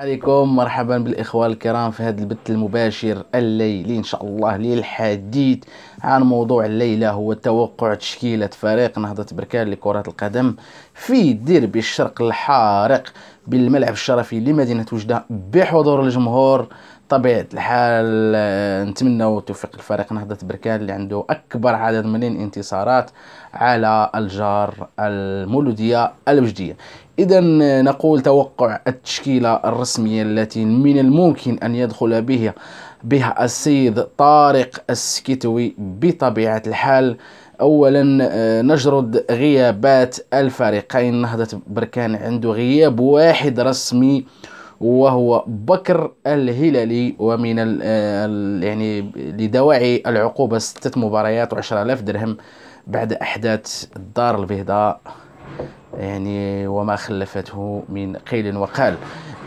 عليكم مرحبا بالاخوه الكرام في هذا البث المباشر الليلي ان شاء الله للحديث عن موضوع الليله هو توقع تشكيله فريق نهضه بركان لكره القدم في ديربي الشرق الحارق بالملعب الشرفي لمدينه وجده بحضور الجمهور بطبيعه الحال آه، نتمنوا توفيق الفريق نهضه بركان اللي عنده اكبر عدد من الانتصارات على الجار المولوديه الوجديه اذا آه، نقول توقع التشكيله الرسميه التي من الممكن ان يدخل بها بها السيد طارق السكيتوي بطبيعه الحال اولا آه، نجرد غيابات الفريقين نهضه بركان عنده غياب واحد رسمي وهو بكر الهلالي ومن الـ آه، الـ يعني لدواعي العقوبة ستة مباريات و10000 درهم بعد أحداث الدار البيضاء يعني وما خلفته من قيل وقال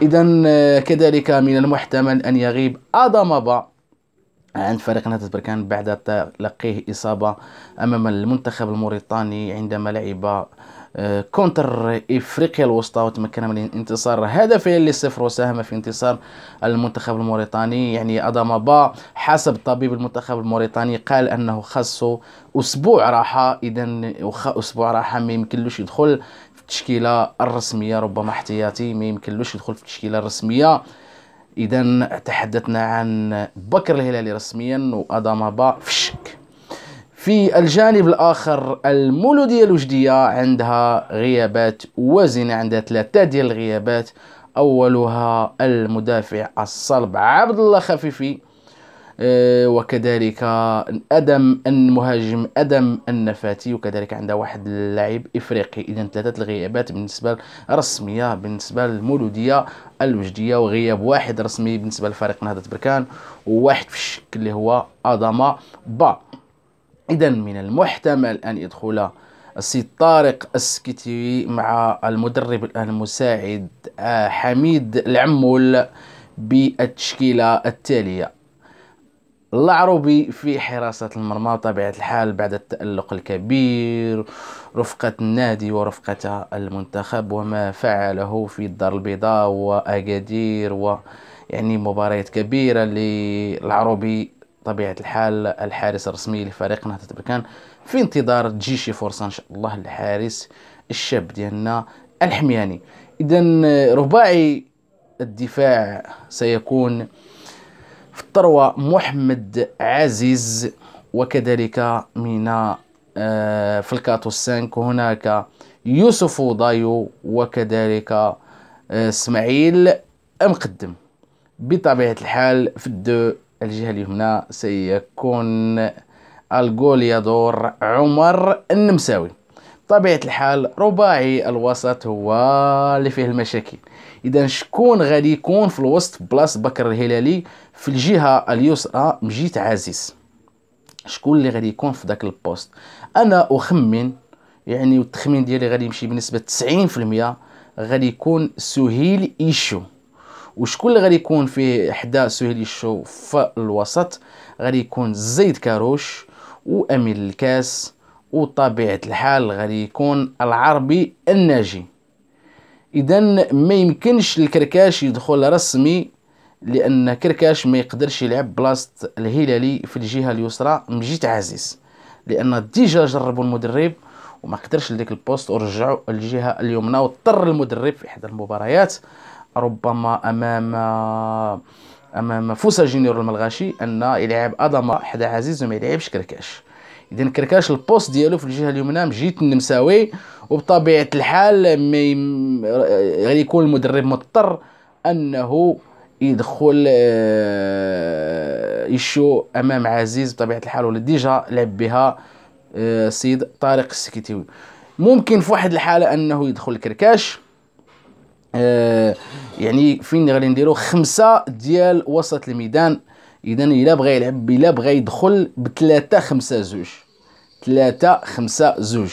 إذا آه، كذلك من المحتمل أن يغيب أضمبا عن فريق نادي بركان بعد تلقيه إصابة أمام المنتخب الموريطاني عندما لعب كونتر افريقيا الوسطى وتمكن من انتصار هدفين لصفر وساهم في انتصار المنتخب الموريتاني يعني با حسب طبيب المنتخب الموريتاني قال انه خاصه اسبوع راحه اذا واخا اسبوع راحه ما يمكنلوش يدخل في التشكيله الرسميه ربما احتياطي ما يمكنلوش يدخل في التشكيله الرسميه اذا تحدثنا عن بكر الهلالي رسميا با في الشك في الجانب الآخر المولودية الوجدية عندها غيابات وزنة عندها ثلاثة ديال الغيابات أولها المدافع الصلب عبد الله خفيفي آه، وكذلك ادم المهاجم ادم النفاتي وكذلك عندها واحد اللاعب افريقي اذا ثلاثه الغيابات بالنسبه رسميه بالنسبه للمولوديه الوجديه وغياب واحد رسمي بالنسبه لفريق نهضه بركان وواحد في الشك اللي هو اضمه با إذا من المحتمل أن يدخل السيد طارق السكتي مع المدرب المساعد آه، حميد العمول بالتشكيلة التالية العربي في حراسة المرمى بطبيعة الحال بعد التألق الكبير رفقة النادي ورفقة المنتخب وما فعله في الدار البيضاء وأكادير و يعني مباريات كبيرة للعربي طبيعة الحال الحارس الرسمي لفريق نهضة بركان في انتظار تجي شي فرصة إن شاء الله للحارس الشاب ديالنا الحمياني إذا آه، رباعي الدفاع سيكون في الثروة محمد عزيز وكذلك من آه، في الكاتو السانك هناك يوسف ضايو وكذلك آه، اسماعيل مقدم بطبيعة الحال في الدو الجهة اليمنى سيكون الجول يدور عمر النمساوي طبيعة الحال رباعي الوسط هو اللي فيه المشاكل اذا شكون غادي يكون في الوسط بلاس بكر الهلالي في الجهه اليسرى مجيت عزيز شكون اللي غادي يكون في ذاك البوست انا اخمن يعني والتخمين ديالي غادي يمشي بنسبه 90% غادي يكون سهيل ايشو وشكون اللي غادي يكون فيه حدا سهيلي الشو في الوسط غادي يكون زيد كاروش وامين الكاس وطبيعه الحال غادي يكون العربي الناجي اذا ما يمكنش الكركاش يدخل رسمي لان كركاش ما يقدرش يلعب بلاصه الهلالي في الجهه اليسرى مجيت عزيز لان ديجا جربوا المدرب وما قدرش لديك البوست ورجعوا الجهه اليمنى واضطر المدرب في احدى المباريات ربما امام امام فوسا جينيرو الملغاشي ان يلعب ادمه حدا عزيز وما يلعبش كركاش اذا كركاش البوست ديالو في الجهه اليمنى مجيت النمساوي وبطبيعه الحال مي غادي يكون المدرب مضطر انه يدخل آه، يشو امام عزيز بطبيعه الحال ولا ديجا لعب بها السيد آه، طارق السكيتيوي ممكن في واحد الحاله انه يدخل كركاش آه، يعني فين غادي نديرو خمسة ديال وسط الميدان اذا الا بغى يلعب الا بغى يدخل بثلاثة خمسة زوج ثلاثة خمسة زوج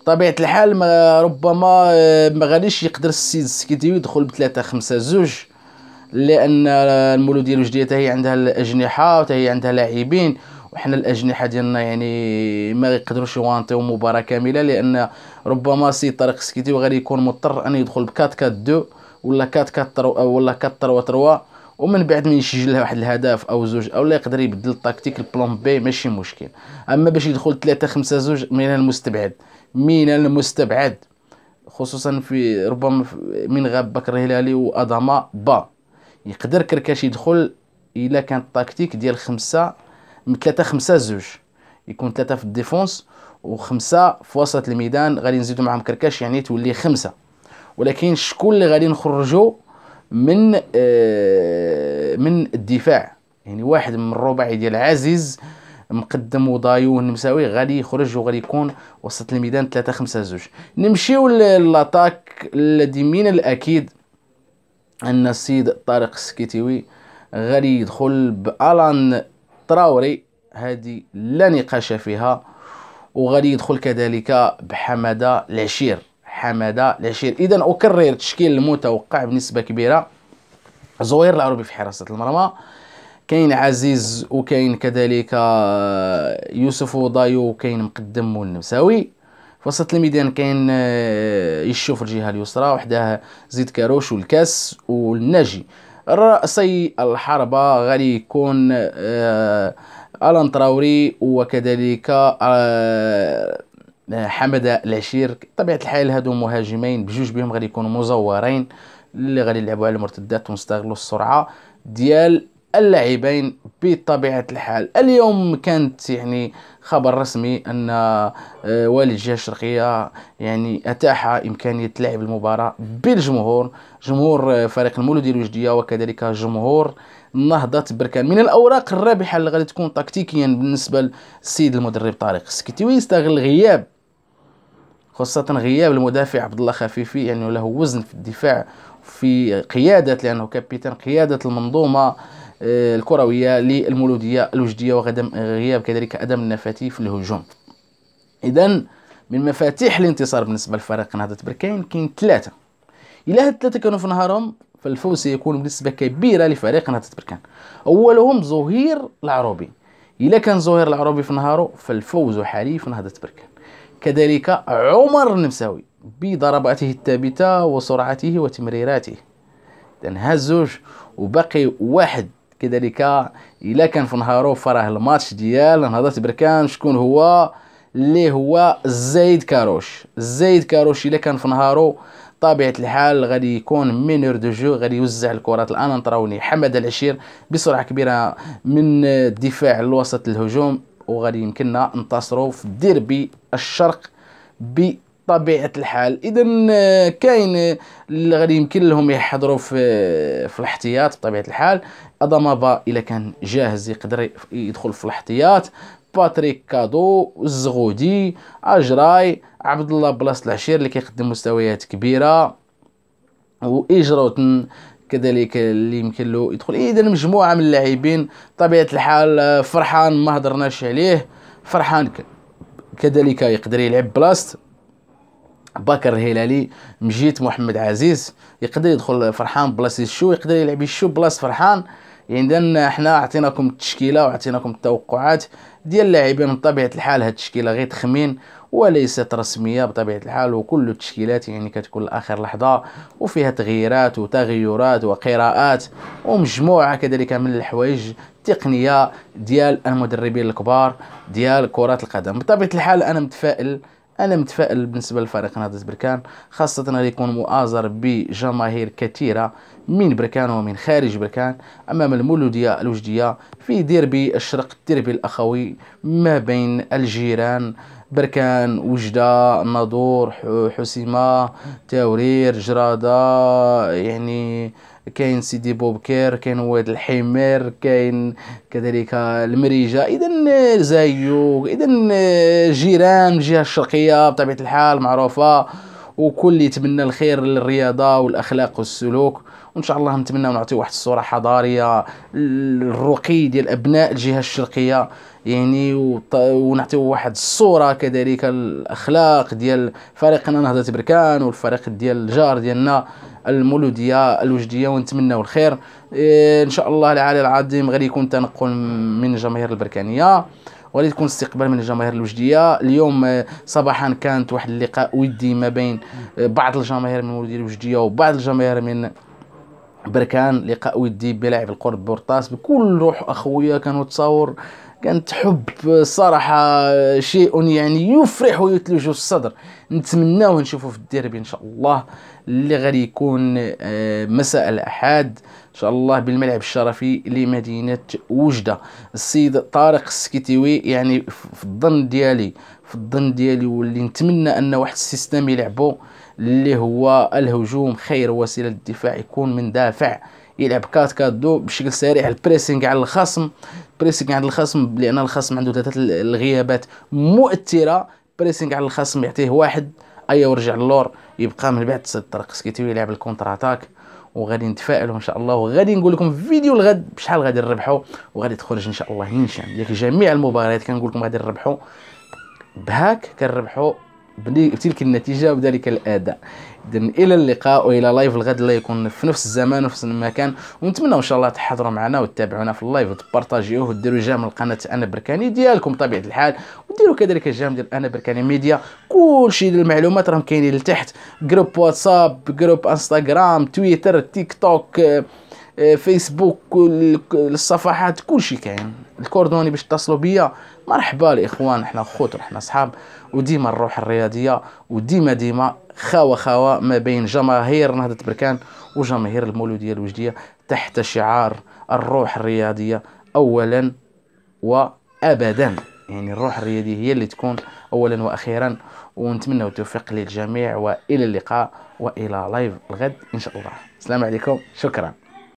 بطبيعة الحال ما ربما آه، ما غاديش يقدر السيد السكيتيو يدخل بثلاثة خمسة زوج لان المولود الوجدية تاهي هي عندها الاجنحه وتاهي هي عندها لاعبين وحنا الاجنحه ديالنا يعني ما يقدروش يوانطيو مباراه كامله لان ربما سي طارق سكيتي وغادي يكون مضطر ان يدخل ب 4 4 2 ولا 4 4 ولا 4 3 3 ومن بعد من يسجل واحد الهدف او زوج او لا يقدر يبدل التكتيك البلان بي ماشي مشكل اما باش يدخل 3 5 زوج من المستبعد من المستبعد خصوصا في ربما من غاب بكر الهلالي وادما با يقدر كركاش يدخل الا كان التكتيك ديال خمسة من 3 5 زوج يكون 3 في الديفونس و5 في وسط الميدان غادي نزيدو معهم كركاش يعني تولي 5 ولكن شكون اللي غادي نخرجو من آه من الدفاع يعني واحد من الرباعي ديال عزيز مقدم وضايو النمساوي غادي يخرج وغادي يكون وسط الميدان 3 5 زوج نمشيو للاتاك الذي من الاكيد ان السيد طارق السكيتيوي غادي يدخل بالان التراوري هذه لا نقاش فيها وغادي يدخل كذلك بحماده العشير حماده العشير اذا اكرر تشكيل المتوقع بنسبه كبيره زوير العربي في حراسه المرمى كاين عزيز وكاين كذلك آه، يوسف وضايو وكاين مقدم والنمساوي في وسط الميدان كاين آه، يشوف الجهه اليسرى وحدها زيد كاروش والكاس والناجي رأسي الحربة غادي يكون آه، ألان تراوري وكذلك آه، حمد العشير طبيعة الحال هادو مهاجمين بجوج بهم غادي يكونوا مزورين اللي غادي يلعبوا على المرتدات ونستغلوا السرعه ديال اللاعبين بطبيعه الحال اليوم كانت يعني خبر رسمي ان آه، والي الجهه الشرقيه يعني اتاح امكانيه لعب المباراه بالجمهور جمهور آه، فريق المولوديه الوجديه وكذلك جمهور نهضه بركان من الاوراق الرابحه اللي غادي تكون تكتيكيا بالنسبه للسيد المدرب طارق سكيتي يستغل غياب خاصة غياب المدافع عبد الله خفيفي يعني له وزن في الدفاع في قيادة لأنه كابتن قيادة المنظومة آه، الكرويه للمولوديه الوجديه وغدم غياب كذلك ادم النفاتي في الهجوم اذا من مفاتيح الانتصار بالنسبه لفريق نهضه بركان كاين ثلاثه الا هاد الثلاثه كانوا في نهارهم فالفوز سيكون بنسبه كبيره لفريق نهضه بركان اولهم زهير العروبي الا كان زهير العروبي في نهاره فالفوز حليف نهضه بركان كذلك عمر النمساوي بضرباته الثابته وسرعته وتمريراته اذا هزوج وباقي واحد كذلك الا كان في نهارو فراه الماتش ديال نهضه بركان شكون هو اللي هو زيد كاروش زيد كاروش الا كان في نهارو طبيعه الحال غادي يكون مينور دو جو غادي يوزع الكرات الان نطراوني حمد العشير بسرعه كبيره من الدفاع للوسط الهجوم وغادي يمكننا ننتصروا في ديربي الشرق بطبيعه الحال اذا كاين اللي غادي يمكن لهم يحضروا في في الاحتياط بطبيعه الحال ادامافا الا كان جاهز يقدر يدخل في الاحتياط باتريك كادو الزغودي اجراي عبد الله بلاص العشير اللي كيقدم مستويات كبيره واجروتن كذلك اللي يمكن له يدخل اذا مجموعه من اللاعبين طبيعه الحال آه، فرحان ما هضرناش عليه فرحان كذلك يقدر يلعب بلاست بكر الهلالي مجيت محمد عزيز يقدر يدخل فرحان بلاصه الشو يقدر يلعب الشو بلاصه فرحان يعني اذا احنا اعطيناكم التشكيله وعطيناكم التوقعات ديال اللاعبين بطبيعه الحال هاد التشكيله غير تخمين وليست رسميه بطبيعه الحال وكل التشكيلات يعني كتكون لاخر لحظه وفيها تغييرات وتغيرات وقراءات ومجموعه كذلك من الحوايج التقنيه ديال المدربين الكبار ديال كره القدم بطبيعه الحال انا متفائل انا متفائل بالنسبه لفريق نهضه بركان خاصه غادي يكون مؤازر بجماهير كثيره من بركان ومن خارج بركان امام المولوديه الوجديه في ديربي الشرق الديربي الاخوي ما بين الجيران بركان وجدة الناظور حسيمة تاورير جرادة يعني كاين سيدي بوبكير كاين واد الحمير كاين كذلك المريجه اذا زايو اذا جيران الجهه الشرقيه بطبيعه الحال معروفه وكل يتمنى الخير للرياضه والاخلاق والسلوك وان شاء الله نتمنى نعطيو واحد الصوره حضاريه الرقي ديال ابناء الجهه الشرقيه يعني ونعطيو واحد الصوره كذلك الاخلاق ديال فريقنا نهضه بركان والفريق ديال الجار ديالنا المولوديه الوجديه ونتمناو الخير إيه، ان شاء الله العالي العظيم غادي يكون تنقل من الجماهير البركانيه وغادي تكون استقبال من الجماهير الوجديه اليوم إيه، صباحا كانت واحد اللقاء ودي ما بين إيه، بعض الجماهير من الوجديه وبعض الجماهير من بركان لقاء ودي بلعب القرب بورطاس بكل روح اخويه كانوا تصور كانت حب صراحة شيء يعني يفرح ويثلج الصدر نتمناه ونشوفه في الديربي ان شاء الله اللي غادي يكون آه، مساء الاحد ان شاء الله بالملعب الشرفي لمدينة وجدة السيد طارق السكيتيوي يعني في الظن ديالي في الظن ديالي واللي نتمنى ان واحد السيستم يلعبه اللي هو الهجوم خير وسيله الدفاع يكون من دافع يلعب كات كادو بشكل سريع البريسينغ على الخصم بريسينغ على الخصم لان الخصم عنده ثلاثه الغيابات مؤثره بريسينغ على الخصم يعطيه واحد ايا ورجع للور يبقى من بعد الطرق سكيتيو يلعب الكونتر اتاك وغادي نتفائلوا ان شاء الله وغادي نقول لكم في فيديو الغد بشحال غادي نربحوا وغادي تخرج ان شاء الله ينشان ياك جميع المباريات كنقول لكم غادي نربحوا بهاك كنربحوا بتلك النتيجه وبذلك الاداء اذا الى اللقاء والى لايف الغد اللي يكون في نفس الزمان ونفس المكان ونتمنى ان شاء الله تحضروا معنا وتتابعونا في اللايف وتبارطاجيوه وديروا جام القناه انا بركاني ديالكم بطبيعه الحال وديروا كذلك الجام ديال انا بركاني ميديا كلشي ديال المعلومات راهم كاينين لتحت جروب واتساب جروب انستغرام تويتر تيك توك فيسبوك آه، كل الصفحات كل شيء كاين الكوردوني باش تصلوا بيا مرحبا الاخوان حنا خوت حنا صحاب وديما الروح الرياضيه وديما ديما خاوه خاوه ما بين جماهير نهضه بركان وجماهير المولوديه الوجديه تحت شعار الروح الرياضيه اولا وابدا يعني الروح الرياضيه هي اللي تكون اولا واخيرا ونتمنى التوفيق للجميع والى اللقاء والى لايف الغد ان شاء الله السلام عليكم شكرا